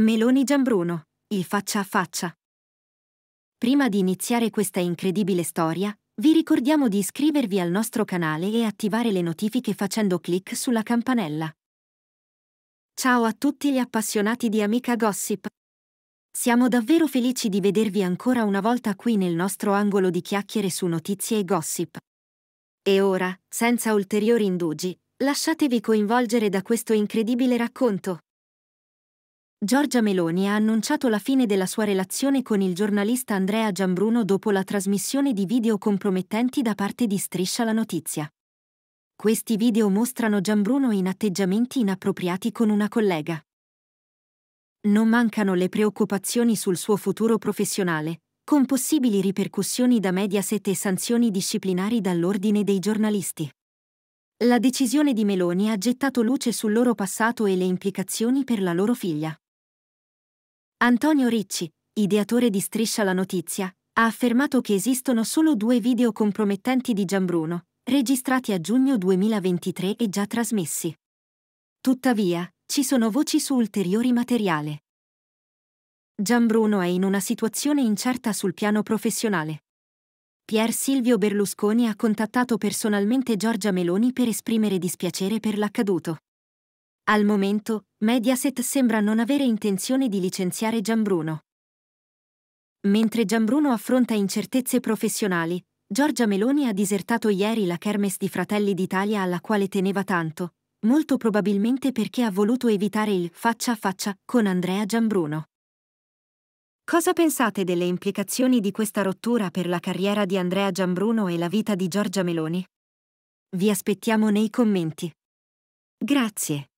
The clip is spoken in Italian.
Meloni Giambruno, il faccia a faccia. Prima di iniziare questa incredibile storia, vi ricordiamo di iscrivervi al nostro canale e attivare le notifiche facendo clic sulla campanella. Ciao a tutti gli appassionati di Amica Gossip. Siamo davvero felici di vedervi ancora una volta qui nel nostro angolo di chiacchiere su notizie e gossip. E ora, senza ulteriori indugi, lasciatevi coinvolgere da questo incredibile racconto. Giorgia Meloni ha annunciato la fine della sua relazione con il giornalista Andrea Gianbruno dopo la trasmissione di video compromettenti da parte di Striscia la Notizia. Questi video mostrano Gianbruno in atteggiamenti inappropriati con una collega. Non mancano le preoccupazioni sul suo futuro professionale, con possibili ripercussioni da Mediaset e sanzioni disciplinari dall'ordine dei giornalisti. La decisione di Meloni ha gettato luce sul loro passato e le implicazioni per la loro figlia. Antonio Ricci, ideatore di Striscia la Notizia, ha affermato che esistono solo due video compromettenti di Gianbruno, registrati a giugno 2023 e già trasmessi. Tuttavia, ci sono voci su ulteriori materiale. Gianbruno è in una situazione incerta sul piano professionale. Pier Silvio Berlusconi ha contattato personalmente Giorgia Meloni per esprimere dispiacere per l'accaduto. Al momento, Mediaset sembra non avere intenzione di licenziare Gianbruno. Mentre Gianbruno affronta incertezze professionali, Giorgia Meloni ha disertato ieri la Kermes di Fratelli d'Italia alla quale teneva tanto, molto probabilmente perché ha voluto evitare il faccia a faccia con Andrea Gianbruno. Cosa pensate delle implicazioni di questa rottura per la carriera di Andrea Gianbruno e la vita di Giorgia Meloni? Vi aspettiamo nei commenti. Grazie.